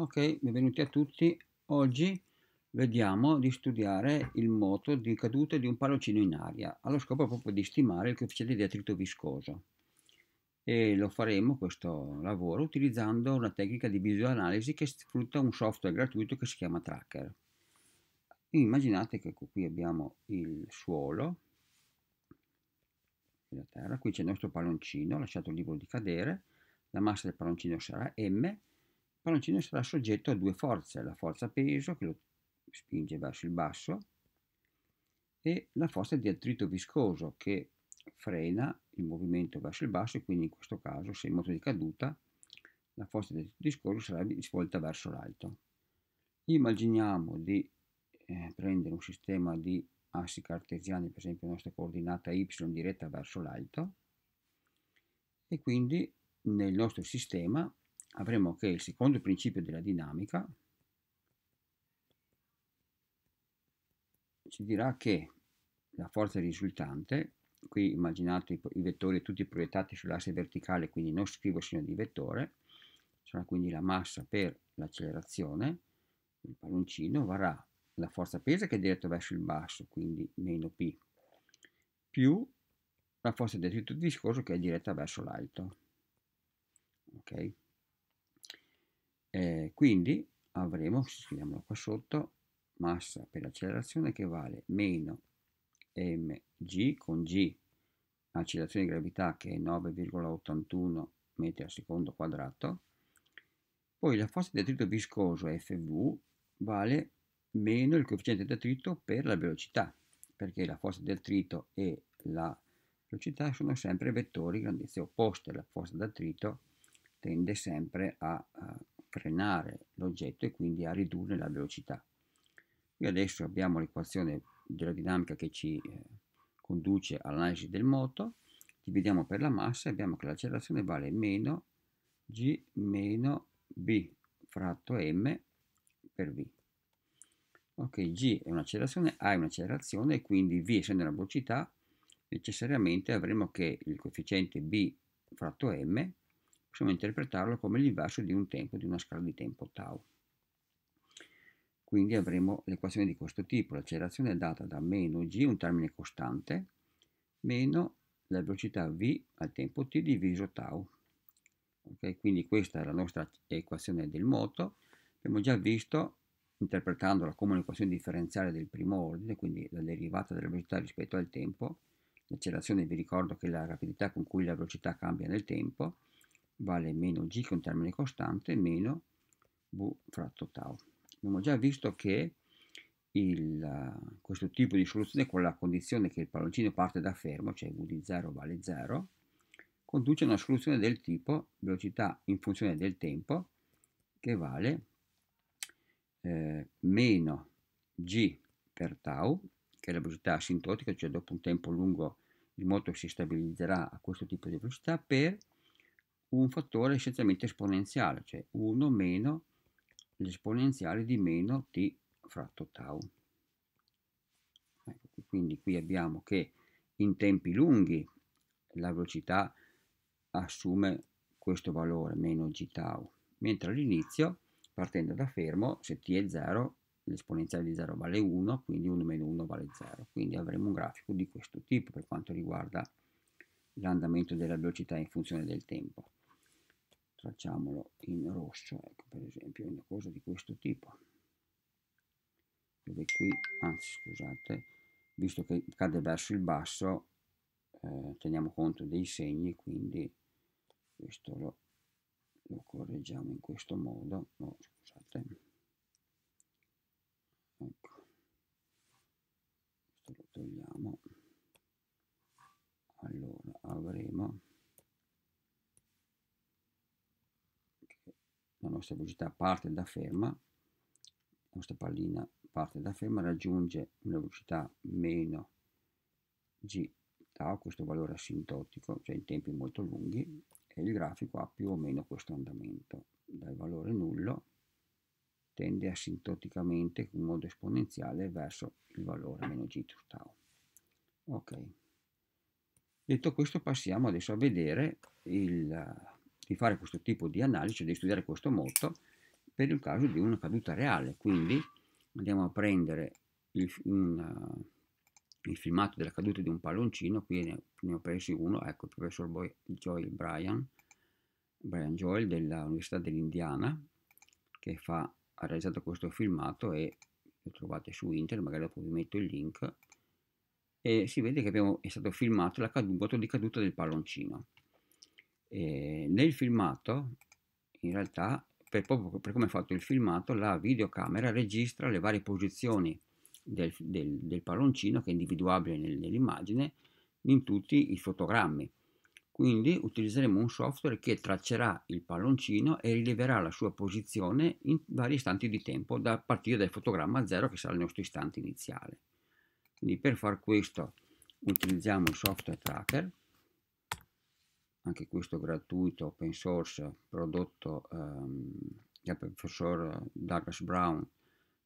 Ok, benvenuti a tutti. Oggi vediamo di studiare il moto di caduta di un palloncino in aria, allo scopo proprio di stimare il coefficiente di attrito viscoso. E lo faremo questo lavoro utilizzando una tecnica di videoanalisi che sfrutta un software gratuito che si chiama Tracker. Immaginate che ecco qui abbiamo il suolo, la terra, qui c'è il nostro palloncino lasciato il libro di cadere, la massa del palloncino sarà m, Palloncino sarà soggetto a due forze, la forza peso che lo spinge verso il basso e la forza di attrito viscoso che frena il movimento verso il basso e quindi in questo caso se in moto di caduta la forza di attrito viscoso sarà svolta verso l'alto. Immaginiamo di eh, prendere un sistema di assi cartesiani, per esempio la nostra coordinata y diretta verso l'alto e quindi nel nostro sistema avremo che il secondo principio della dinamica ci dirà che la forza risultante, qui immaginate i, vettori tutti proiettati sull'asse verticale, quindi non scrivo segno di vettore, sarà quindi la massa per l'accelerazione, il palloncino varrà la forza pesa che è diretta verso il basso, quindi meno P, più la forza del tutto viscoso che è diretta verso l'alto. Okay. Eh, quindi avremo, scriviamolo qua sotto, massa per accelerazione che vale meno mg con g accelerazione di gravità che è 9,81 metri al secondo quadrato, poi la forza di attrito viscoso FV vale meno il coefficiente di attrito per la velocità, perché la forza di attrito e la velocità sono sempre vettori grandezze opposte, la forza di attrito tende sempre a, a frenare l'oggetto e quindi a ridurre la velocità. Qui adesso abbiamo l'equazione della dinamica che ci eh, conduce all'analisi del moto, dividiamo per la massa e abbiamo che l'accelerazione vale meno g meno b fratto m per v. Ok, g è un'accelerazione, a è un'accelerazione e quindi v essendo una velocità necessariamente avremo che il coefficiente b fratto m possiamo interpretarlo come l'inverso di un tempo, di una scala di tempo tau. Quindi avremo l'equazione di questo tipo, l'accelerazione è data da meno g, un termine costante, meno la velocità v al tempo t diviso tau. Okay, quindi questa è la nostra equazione del moto, abbiamo già visto, interpretandola come un'equazione differenziale del primo ordine, quindi la derivata della velocità rispetto al tempo, l'accelerazione vi ricordo che è la rapidità con cui la velocità cambia nel tempo, vale meno g, che è un termine costante, meno v fratto tau. Abbiamo già visto che il, questo tipo di soluzione con la condizione che il palloncino parte da fermo, cioè v di 0 vale 0, conduce a una soluzione del tipo velocità in funzione del tempo che vale eh, meno g per tau, che è la velocità asintotica, cioè dopo un tempo lungo il moto si stabilizzerà a questo tipo di velocità, per un fattore essenzialmente esponenziale, cioè 1 meno l'esponenziale di meno t fratto tau. Ecco, quindi qui abbiamo che in tempi lunghi la velocità assume questo valore, meno g tau, mentre all'inizio, partendo da fermo, se t è 0, l'esponenziale di 0 vale 1, quindi 1 meno 1 vale 0. Quindi avremo un grafico di questo tipo per quanto riguarda l'andamento della velocità in funzione del tempo facciamolo in rosso, ecco per esempio una cosa di questo tipo, dove qui, anzi scusate, visto che cade verso il basso, eh, teniamo conto dei segni, quindi questo lo, lo correggiamo in questo modo, no scusate, ecco, questo lo togliamo, allora avremo la nostra velocità parte da ferma, la nostra pallina parte da ferma, raggiunge una velocità meno g tau, questo valore asintotico, cioè in tempi molto lunghi, e il grafico ha più o meno questo andamento. Dal valore nullo tende asintoticamente in modo esponenziale verso il valore meno g tau. Ok. Detto questo passiamo adesso a vedere il, di fare questo tipo di analisi, di studiare questo motto per il caso di una caduta reale. Quindi andiamo a prendere il, un, eh, il filmato della caduta di un palloncino, qui ne, ne ho presi uno, ecco il professor Boy, Joel Bryan, Brian Joel dell'Università dell'Indiana, che fa, ha realizzato questo filmato e lo trovate su internet, magari dopo vi metto il link, e si vede che abbiamo, è stato filmato la caduta, di caduta del palloncino. E nel filmato, in realtà, per, per come è fatto il filmato, la videocamera registra le varie posizioni del, del, del palloncino che è individuabile nel, nell'immagine in tutti i fotogrammi. Quindi utilizzeremo un software che traccerà il palloncino e rileverà la sua posizione in vari istanti di tempo, da partire dal fotogramma 0 che sarà il nostro istante iniziale. Quindi per far questo utilizziamo il software tracker anche questo gratuito open source prodotto ehm, dal professor Douglas Brown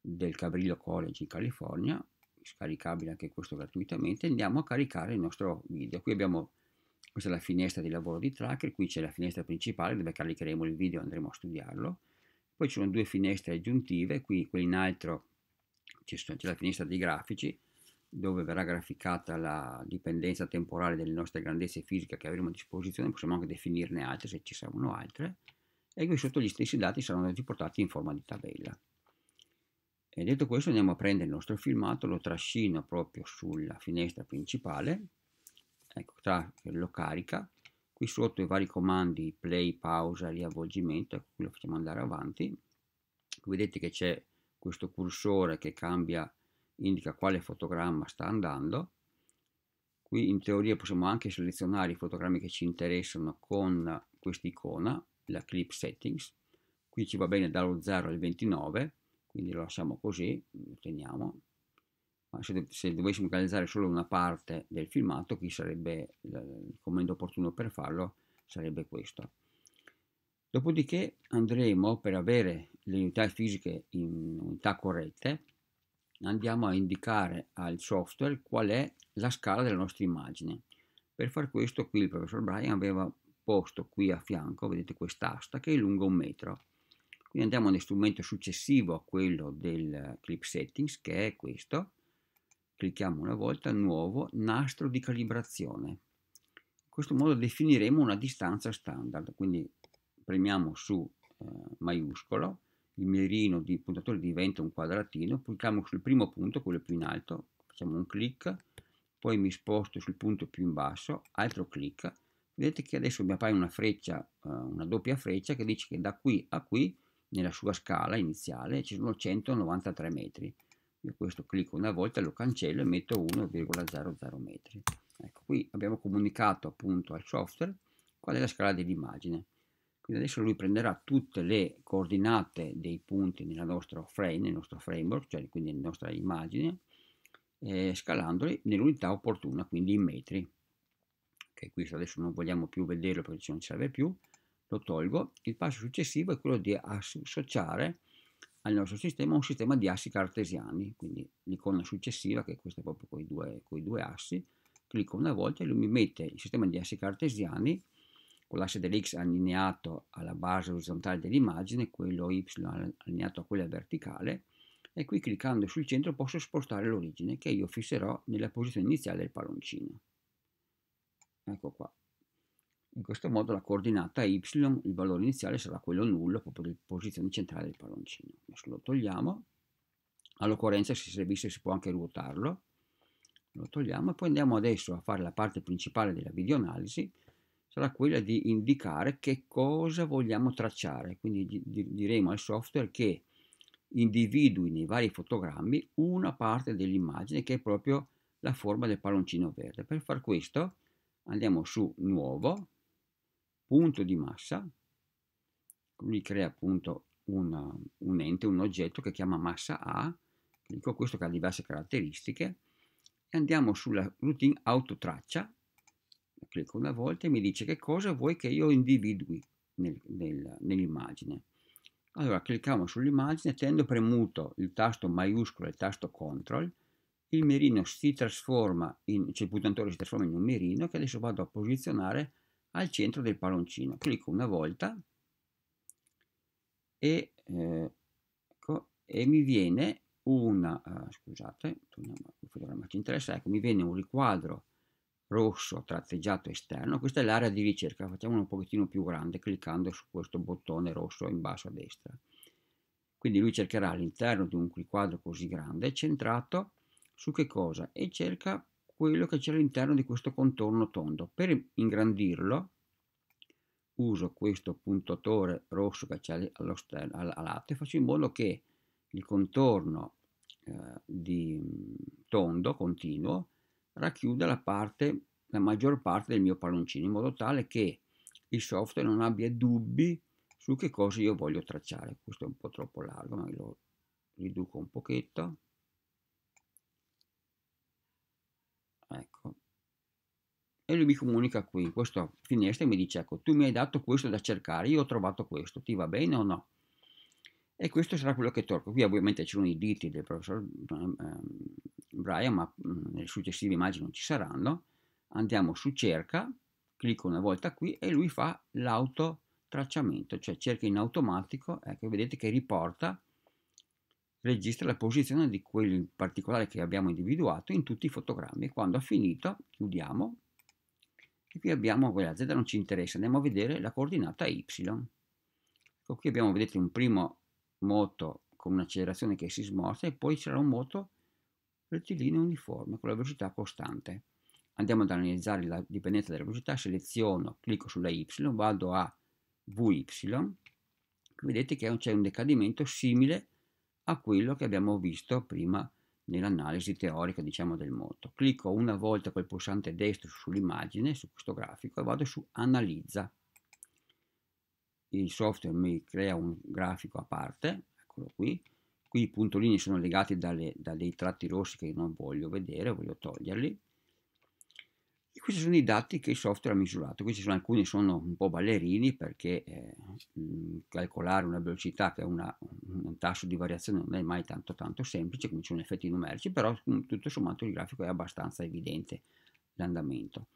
del Cabrillo College in California, scaricabile anche questo gratuitamente, andiamo a caricare il nostro video. Qui abbiamo, questa è la finestra di lavoro di Tracker, qui c'è la finestra principale dove caricheremo il video e andremo a studiarlo. Poi ci sono due finestre aggiuntive, qui, qui in alto c'è la finestra dei grafici, dove verrà graficata la dipendenza temporale delle nostre grandezze fisiche che avremo a disposizione, possiamo anche definirne altre se ci servono altre, e qui sotto gli stessi dati saranno riportati in forma di tabella. E detto questo andiamo a prendere il nostro filmato, lo trascino proprio sulla finestra principale, ecco, tra, lo carica, qui sotto i vari comandi play, pausa, riavvolgimento, ecco, lo facciamo andare avanti, vedete che c'è questo cursore che cambia indica quale fotogramma sta andando. Qui in teoria possiamo anche selezionare i fotogrammi che ci interessano con questa icona, la Clip Settings. Qui ci va bene dallo 0 al 29, quindi lo lasciamo così, lo teniamo. Ma se, se dovessimo realizzare solo una parte del filmato, qui sarebbe il comando opportuno per farlo, sarebbe questo. Dopodiché andremo per avere le unità fisiche in unità corrette, andiamo a indicare al software qual è la scala della nostra immagine. Per far questo qui il professor Brian aveva posto qui a fianco, vedete quest'asta, che è lunga un metro. Quindi andiamo nello strumento successivo a quello del Clip Settings, che è questo. Clicchiamo una volta, nuovo, nastro di calibrazione. In questo modo definiremo una distanza standard, quindi premiamo su eh, maiuscolo, il mirino di puntatore diventa un quadratino, clicchiamo sul primo punto, quello più in alto, facciamo un clic, poi mi sposto sul punto più in basso, altro clic, vedete che adesso mi appare una freccia, eh, una doppia freccia che dice che da qui a qui, nella sua scala iniziale, ci sono 193 metri. Io questo clicco una volta, lo cancello e metto 1,00 metri. Ecco, qui abbiamo comunicato appunto al software qual è la scala dell'immagine. Quindi adesso lui prenderà tutte le coordinate dei punti nel nostro frame, nel nostro framework, cioè quindi nella nostra immagine, eh, scalandoli nell'unità opportuna, quindi in metri. Ok, questo adesso non vogliamo più vederlo perché non ci serve più, lo tolgo. Il passo successivo è quello di associare al nostro sistema un sistema di assi cartesiani, quindi l'icona successiva, che è questa è proprio con i due, due assi, clicco una volta e lui mi mette il sistema di assi cartesiani con l'asse dell'X allineato alla base orizzontale dell'immagine, quello Y allineato a quella verticale, e qui cliccando sul centro posso spostare l'origine che io fisserò nella posizione iniziale del palloncino. Ecco qua. In questo modo la coordinata y, il valore iniziale sarà quello nullo, proprio della posizione centrale del palloncino. Adesso lo togliamo, all'occorrenza se servisse si può anche ruotarlo, lo togliamo e poi andiamo adesso a fare la parte principale della videoanalisi sarà quella di indicare che cosa vogliamo tracciare. Quindi diremo al software che individui nei vari fotogrammi una parte dell'immagine che è proprio la forma del palloncino verde. Per far questo andiamo su nuovo, punto di massa, lui crea appunto un, un ente, un oggetto che chiama massa A, clicco questo che ha diverse caratteristiche, e andiamo sulla routine autotraccia, replica una volta e mi dice che cosa vuoi che io individui nel, nel, nell'immagine. Allora clicchiamo sull'immagine, tenendo premuto il tasto maiuscolo e il tasto CTRL, il mirino si trasforma in, cioè il puntatore si trasforma in un mirino che adesso vado a posizionare al centro del palloncino. Clicco una volta e, eh, ecco, e mi viene una, uh, scusate, torniamo a ci interessa, ecco, mi viene un riquadro rosso tratteggiato esterno, questa è l'area di ricerca, facciamola un pochettino più grande cliccando su questo bottone rosso in basso a destra. Quindi lui cercherà all'interno di un quadro così grande, centrato su che cosa? E cerca quello che c'è all'interno di questo contorno tondo. Per ingrandirlo uso questo puntatore rosso che c'è allo al, al lato e faccio in modo che il contorno eh, di mm, tondo continuo racchiuda la, parte, la maggior parte del mio palloncino in modo tale che il software non abbia dubbi su che cosa io voglio tracciare. Questo è un po' troppo largo, ma lo riduco un pochetto. Ecco. E lui mi comunica qui, in questa finestra, e mi dice, ecco, tu mi hai dato questo da cercare, io ho trovato questo, ti va bene o no? e questo sarà quello che tolgo. Qui ovviamente ci sono i diti del professor ehm, ehm, Brian, ma mhmm, nelle successive immagini non ci saranno. Andiamo su cerca, clicco una volta qui e lui fa l'autotracciamento, cioè cerca in automatico, ecco vedete che riporta, registra la posizione di quel particolare che abbiamo individuato in tutti i fotogrammi. Quando ha finito chiudiamo e qui abbiamo quella z non ci interessa, andiamo a vedere la coordinata y. Ecco qui abbiamo vedete un primo moto con un'accelerazione che si smorza e poi sarà un moto rettilineo uniforme con la velocità costante. Andiamo ad analizzare la dipendenza della velocità, seleziono, clicco sulla Y, vado a VY, vedete che c'è un decadimento simile a quello che abbiamo visto prima nell'analisi teorica diciamo del moto. Clicco una volta col pulsante destro sull'immagine, su questo grafico, e vado su Analizza il software mi crea un grafico a parte, eccolo qui, qui i puntolini sono legati da dei tratti rossi che non voglio vedere, voglio toglierli, e questi sono i dati che il software ha misurato, questi sono, alcuni sono un po' ballerini perché eh, calcolare una velocità che è una, un tasso di variazione non è mai tanto tanto semplice, quindi ci sono effetti numerici, però tutto sommato il grafico è abbastanza evidente l'andamento.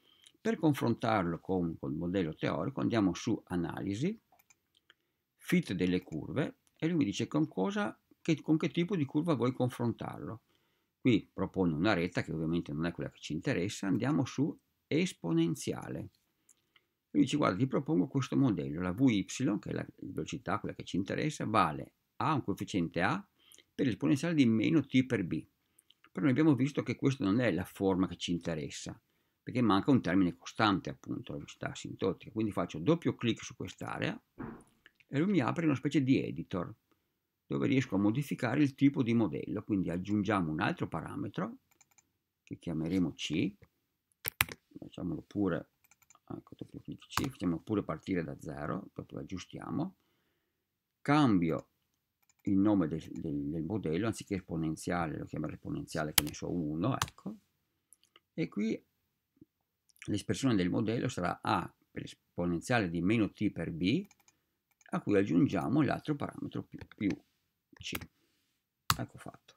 Per confrontarlo con il modello teorico andiamo su analisi, fit delle curve e lui dice con, cosa, che, con che tipo di curva vuoi confrontarlo. Qui propone una retta che ovviamente non è quella che ci interessa, andiamo su esponenziale. Lui dice guarda ti propongo questo modello, la Vy che è la velocità, quella che ci interessa, vale A un coefficiente A per l'esponenziale di meno t per b. Però noi abbiamo visto che questa non è la forma che ci interessa, perché manca un termine costante appunto, la velocità asintotica. Quindi faccio doppio clic su quest'area e lui mi apre una specie di editor dove riesco a modificare il tipo di modello, quindi aggiungiamo un altro parametro che chiameremo C, facciamolo pure, ecco, C, facciamo pure partire da zero, poi lo aggiustiamo, cambio il nome del, del, del, modello, anziché esponenziale, lo chiamerò esponenziale che ne so 1, ecco, e qui l'espressione del modello sarà A per esponenziale di meno t per b a cui aggiungiamo l'altro parametro più, più C. Ecco fatto.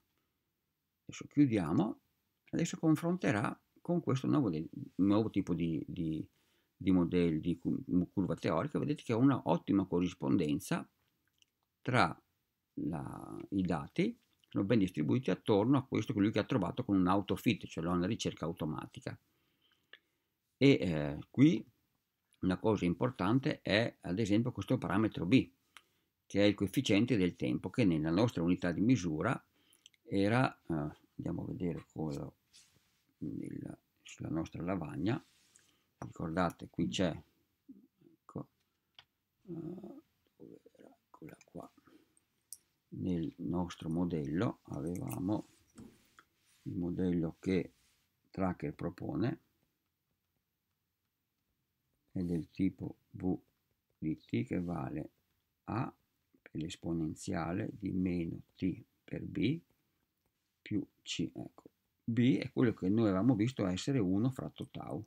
Adesso chiudiamo, adesso confronterà con questo nuovo, nuovo tipo di, di, di modello di curva teorica, vedete che ha una ottima corrispondenza tra la, i dati sono ben distribuiti attorno a questo che lui ha trovato con un autofit, cioè una ricerca automatica. E eh, qui una cosa importante è ad esempio questo parametro B, che è il coefficiente del tempo, che nella nostra unità di misura era, eh, andiamo a vedere cosa nella, sulla nostra lavagna, ricordate qui c'è, ecco, eccola eh, qua, nel nostro modello avevamo il modello che Tracker propone, è del tipo v di t che vale a per l'esponenziale di meno t per b più c. Ecco, b è quello che noi avevamo visto essere 1 fratto tau,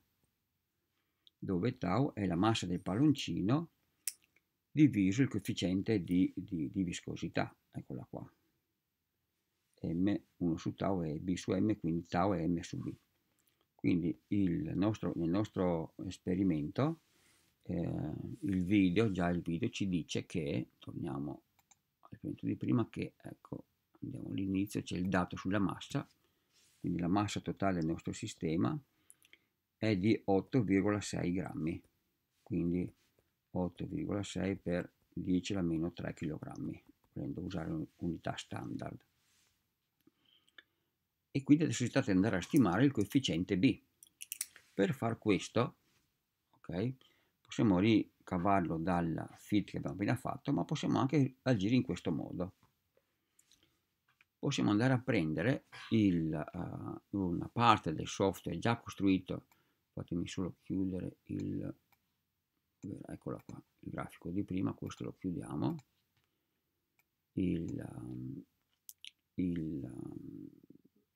dove tau è la massa del palloncino diviso il coefficiente di, di, di viscosità. Eccola qua. m 1 su tau è b su m, quindi tau è m su b. Quindi nostro, nel nostro esperimento eh, il video, già il video ci dice che, torniamo al punto di prima, che ecco, andiamo all'inizio, c'è il dato sulla massa, quindi la massa totale del nostro sistema è di 8,6 grammi, quindi 8,6 per 10 alla meno 3 kg, volendo usare un'unità standard e quindi adesso si tratta di andare a stimare il coefficiente B. Per far questo, ok, possiamo ricavarlo dalla fit che abbiamo appena fatto, ma possiamo anche agire in questo modo. Possiamo andare a prendere il, uh, una parte del software già costruito, fatemi solo chiudere il, eccolo qua, il grafico di prima, questo lo chiudiamo, il, um, il um,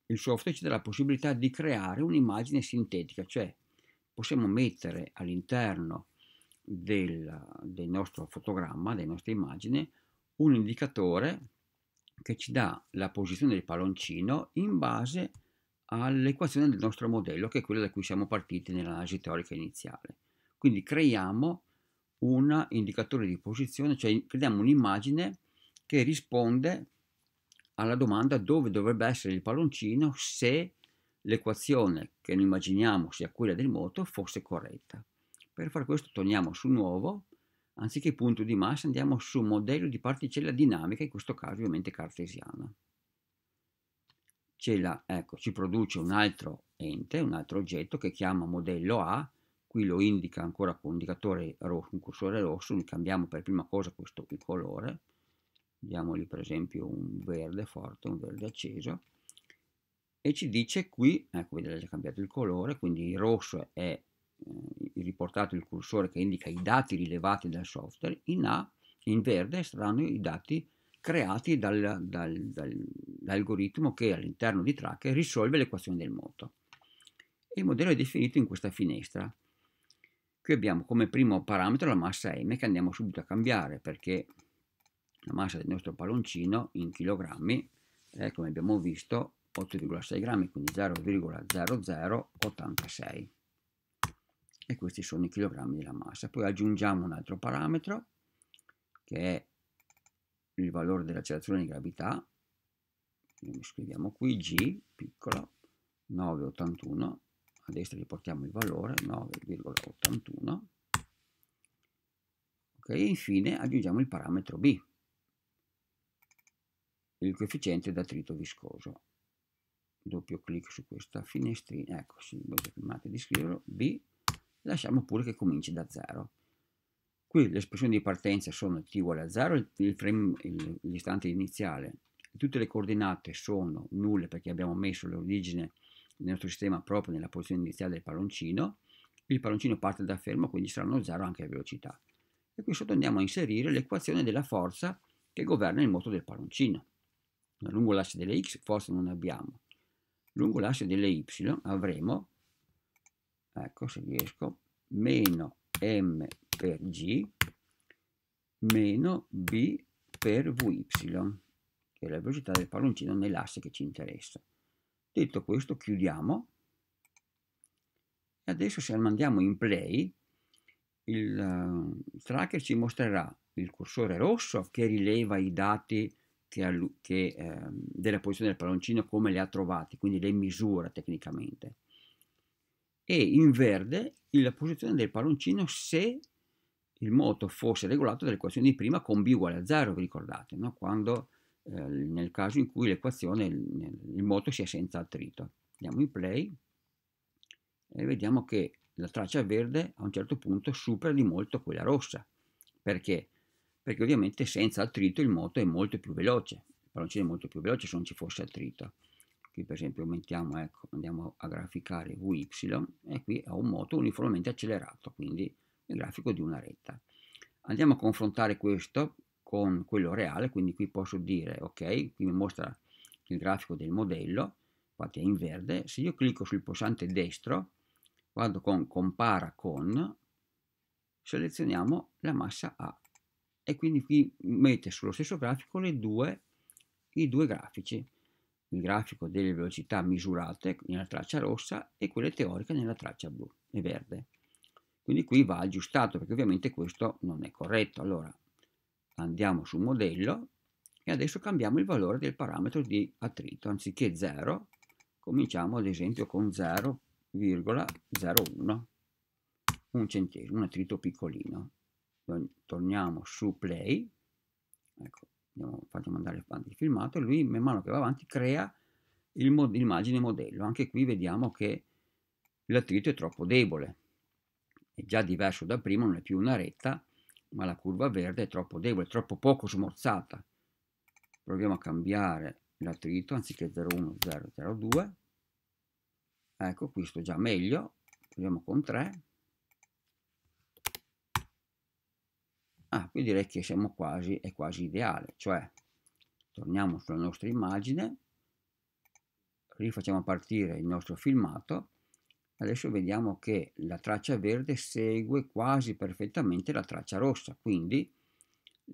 il software ci dà la possibilità di creare un'immagine sintetica, cioè possiamo mettere all'interno del, del nostro fotogramma, delle nostre immagini, un indicatore che ci dà la posizione del palloncino in base all'equazione del nostro modello, che è quella da cui siamo partiti nell'analisi teorica iniziale. Quindi creiamo un indicatore di posizione, cioè creiamo un'immagine che risponde alla domanda dove dovrebbe essere il palloncino se l'equazione che noi immaginiamo sia quella del moto fosse corretta. Per far questo torniamo su nuovo, anziché punto di massa andiamo su modello di particella dinamica, in questo caso ovviamente cartesiana. La, ecco, ci produce un altro ente, un altro oggetto che chiama modello A, qui lo indica ancora con un indicatore rosso, un cursore rosso, noi cambiamo per prima cosa questo colore, diamogli per esempio un verde forte, un verde acceso, e ci dice qui, ecco vedete ha già cambiato il colore, quindi il rosso è eh, riportato il cursore che indica i dati rilevati dal software, in, A, in verde saranno i dati creati dal, dal, dal, dall'algoritmo che all'interno di Tracker risolve l'equazione del moto. E il modello è definito in questa finestra. Qui abbiamo come primo parametro la massa M che andiamo subito a cambiare perché la massa del nostro palloncino in chilogrammi è, come abbiamo visto, 8,6 grammi, quindi 0,0086. E questi sono i chilogrammi della massa. Poi aggiungiamo un altro parametro, che è il valore dell'accelerazione di gravità, quindi scriviamo qui G, piccolo, 9,81, a destra riportiamo il valore, 9,81, ok, e infine aggiungiamo il parametro B, il coefficiente d'attrito viscoso. Doppio clic su questa finestrina, ecco, sì, fermate di scriverlo, B, lasciamo pure che cominci da 0. Qui le espressioni di partenza sono t uguale a 0, l'istante iniziale, tutte le coordinate sono nulle perché abbiamo messo l'origine del nostro sistema proprio nella posizione iniziale del palloncino, il palloncino parte da fermo, quindi saranno 0 anche la velocità. E qui sotto andiamo a inserire l'equazione della forza che governa il moto del palloncino lungo l'asse delle x forza non abbiamo, lungo l'asse delle y avremo, ecco se riesco, meno m per g meno b per vy, che è la velocità del palloncino nell'asse che ci interessa. Detto questo chiudiamo e adesso se mandiamo in play il, uh, il tracker ci mostrerà il cursore rosso che rileva i dati che, che, eh, della posizione del palloncino come le ha trovate, quindi le misura tecnicamente. E in verde la posizione del palloncino se il moto fosse regolato dall'equazione di prima con b uguale a 0, vi ricordate, no? Quando, eh, nel caso in cui l'equazione, il, il moto sia senza attrito. Andiamo in play e vediamo che la traccia verde a un certo punto supera di molto quella rossa. Perché? perché ovviamente senza attrito il moto è molto più veloce, il palloncino è molto più veloce se non ci fosse attrito. Qui per esempio aumentiamo, ecco, andiamo a graficare Vy e qui ho un moto uniformemente accelerato, quindi il grafico di una retta. Andiamo a confrontare questo con quello reale, quindi qui posso dire, ok, qui mi mostra il grafico del modello, infatti è in verde, se io clicco sul pulsante destro, vado con compara con, selezioniamo la massa A e quindi qui mette sullo stesso grafico due, i due grafici, il grafico delle velocità misurate nella traccia rossa e quelle teoriche nella traccia blu e verde. Quindi qui va aggiustato perché ovviamente questo non è corretto. Allora andiamo sul modello e adesso cambiamo il valore del parametro di attrito. Anziché 0 cominciamo ad esempio con 0,01, un centesimo, un attrito piccolino torniamo su play, ecco, andiamo, facciamo andare avanti il filmato e lui man mano che va avanti crea l'immagine mod modello. Anche qui vediamo che l'attrito è troppo debole, è già diverso da prima, non è più una retta, ma la curva verde è troppo debole, è troppo poco smorzata. Proviamo a cambiare l'attrito, anziché 01002 Ecco, qui sto già meglio, proviamo con 3, Ah, qui direi che siamo quasi, è quasi ideale, cioè torniamo sulla nostra immagine, rifacciamo partire il nostro filmato, adesso vediamo che la traccia verde segue quasi perfettamente la traccia rossa, quindi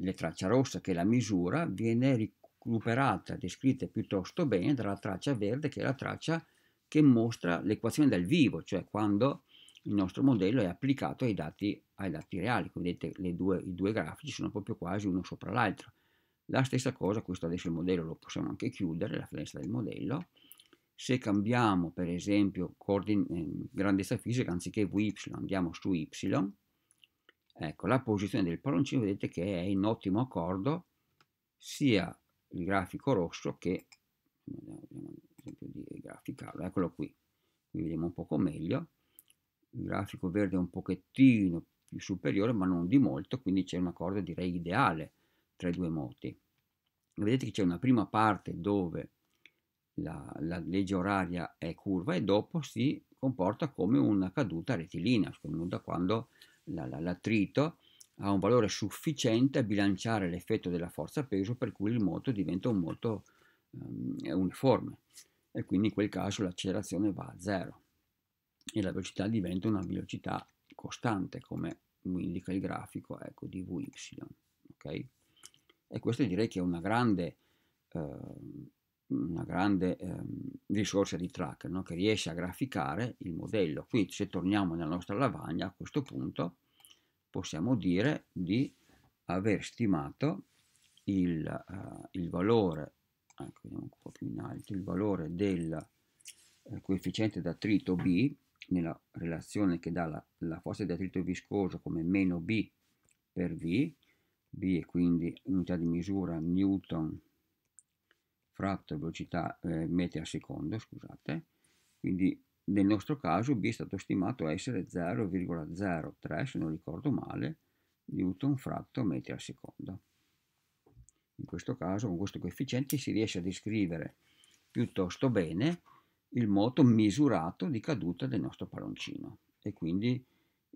la traccia rossa che è la misura viene recuperata, descritta piuttosto bene dalla traccia verde che è la traccia che mostra l'equazione dal vivo, cioè quando il nostro modello è applicato ai dati, ai dati reali, come vedete due, i due grafici sono proprio quasi uno sopra l'altro. La stessa cosa, questo adesso il modello lo possiamo anche chiudere, la finestra del modello, se cambiamo per esempio ehm, grandezza fisica anziché Vy andiamo su Y, ecco la posizione del palloncino vedete che è in ottimo accordo sia il grafico rosso che di graficarlo, eccolo qui, qui vediamo un poco meglio, il grafico verde è un pochettino più superiore ma non di molto quindi c'è una corda direi ideale tra i due moti vedete che c'è una prima parte dove la, la, legge oraria è curva e dopo si comporta come una caduta retilinea, sconvenuta quando la, la, l'attrito ha un valore sufficiente a bilanciare l'effetto della forza peso per cui il moto diventa un moto um, uniforme e quindi in quel caso l'accelerazione va a zero e la velocità diventa una velocità costante, come indica il grafico ecco, di Vy. Okay? E questo direi che è una grande, eh, una grande eh, risorsa di tracker no? che riesce a graficare il modello. Quindi se torniamo nella nostra lavagna a questo punto possiamo dire di aver stimato il, eh, il valore, ecco, un po' più in alto, il valore del eh, coefficiente d'attrito B nella relazione che dà la, la forza di attrito viscoso come meno B per V, B è quindi unità di misura Newton fratto velocità eh, metri al secondo, scusate, quindi nel nostro caso B è stato stimato essere 0,03, se non ricordo male, newton fratto metri al secondo. In questo caso con questo coefficiente si riesce a descrivere piuttosto bene il moto misurato di caduta del nostro palloncino e quindi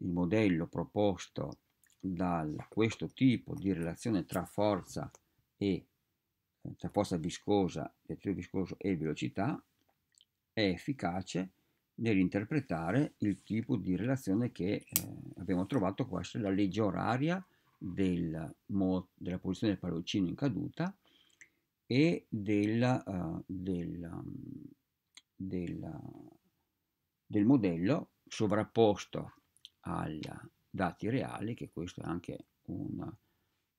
il modello proposto da questo tipo di relazione tra forza e eh, tra forza viscosa, viscoso e velocità è efficace nell'interpretare il tipo di relazione che eh, abbiamo trovato qua essere la legge oraria del, della posizione del palloncino in caduta e della, uh, eh, della, um, della, del modello sovrapposto ai dati reali, che questa è anche una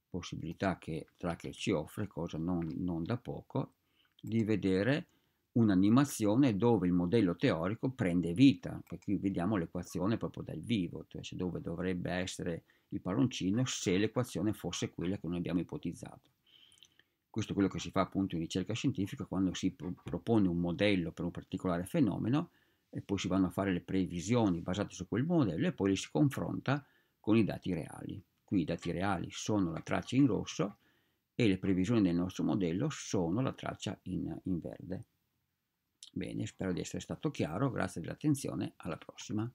possibilità che Tracker ci offre, cosa non, non da poco, di vedere un'animazione dove il modello teorico prende vita, perché qui vediamo l'equazione proprio dal vivo, cioè dove dovrebbe essere il palloncino se l'equazione fosse quella che noi abbiamo ipotizzato. Questo è quello che si fa appunto in ricerca scientifica quando si pro- propone un modello per un particolare fenomeno e poi si vanno a fare le previsioni basate su quel modello e poi li si confronta con i dati reali. Qui i dati reali sono la traccia in rosso e le previsioni del nostro modello sono la traccia in, in verde. Bene, spero di essere stato chiaro, grazie dell'attenzione, alla prossima.